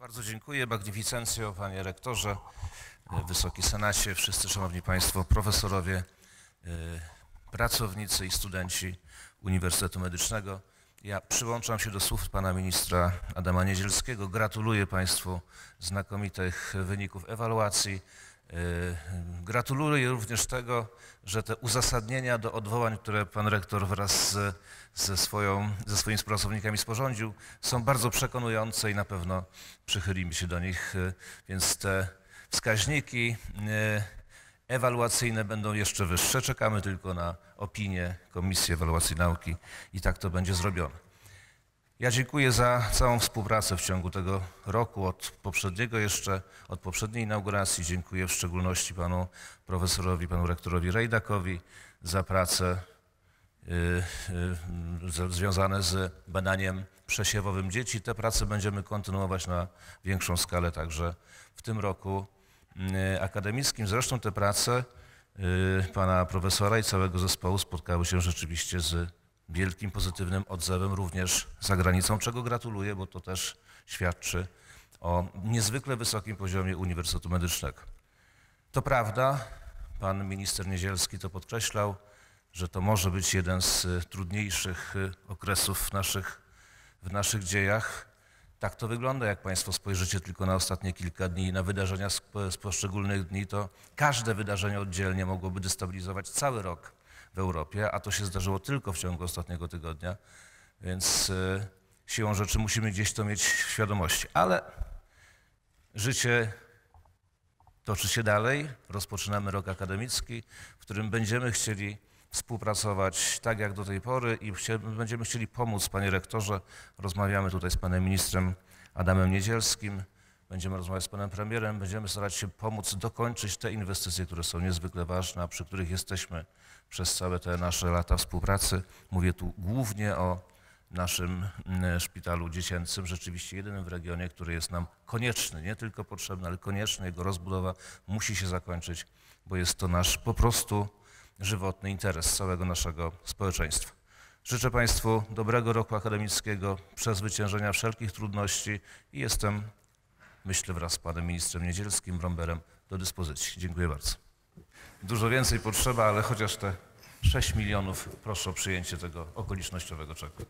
Bardzo dziękuję, magnificencjo, panie rektorze, e, wysoki senacie, wszyscy szanowni państwo, profesorowie, e, pracownicy i studenci Uniwersytetu Medycznego. Ja przyłączam się do słów pana ministra Adama Niedzielskiego. Gratuluję państwu znakomitych wyników ewaluacji. Y, gratuluję również tego, że te uzasadnienia do odwołań, które pan rektor wraz ze, swoją, ze swoimi współpracownikami sporządził, są bardzo przekonujące i na pewno przychylimy się do nich, y, więc te wskaźniki y, ewaluacyjne będą jeszcze wyższe. Czekamy tylko na opinię Komisji Ewaluacji Nauki i tak to będzie zrobione. Ja dziękuję za całą współpracę w ciągu tego roku, od poprzedniego jeszcze, od poprzedniej inauguracji. Dziękuję w szczególności panu profesorowi, panu rektorowi Rejdakowi za pracę y, y, związane z badaniem przesiewowym dzieci. Te prace będziemy kontynuować na większą skalę także w tym roku y, akademickim. Zresztą te prace pana profesora i całego zespołu spotkały się rzeczywiście z wielkim pozytywnym odzewem również za granicą, czego gratuluję, bo to też świadczy o niezwykle wysokim poziomie Uniwersytetu Medycznego. To prawda, pan minister Niedzielski to podkreślał, że to może być jeden z trudniejszych okresów w naszych, w naszych dziejach. Tak to wygląda, jak Państwo spojrzycie tylko na ostatnie kilka dni i na wydarzenia z poszczególnych dni, to każde wydarzenie oddzielnie mogłoby destabilizować cały rok Europie, a to się zdarzyło tylko w ciągu ostatniego tygodnia, więc e, siłą rzeczy musimy gdzieś to mieć w świadomości. Ale życie toczy się dalej, rozpoczynamy rok akademicki, w którym będziemy chcieli współpracować tak jak do tej pory i będziemy chcieli pomóc, panie rektorze. Rozmawiamy tutaj z panem ministrem Adamem Niedzielskim. Będziemy rozmawiać z panem premierem, będziemy starać się pomóc dokończyć te inwestycje, które są niezwykle ważne, a przy których jesteśmy przez całe te nasze lata współpracy. Mówię tu głównie o naszym mm, e, szpitalu dziecięcym, rzeczywiście jedynym w regionie, który jest nam konieczny, nie tylko potrzebny, ale konieczny. Jego rozbudowa musi się zakończyć, bo jest to nasz po prostu żywotny interes całego naszego społeczeństwa. Życzę Państwu dobrego roku akademickiego, przezwyciężenia wszelkich trudności i jestem myślę wraz z panem ministrem Niedzielskim, Bromberem, do dyspozycji. Dziękuję bardzo. Dużo więcej potrzeba, ale chociaż te 6 milionów proszę o przyjęcie tego okolicznościowego czeku.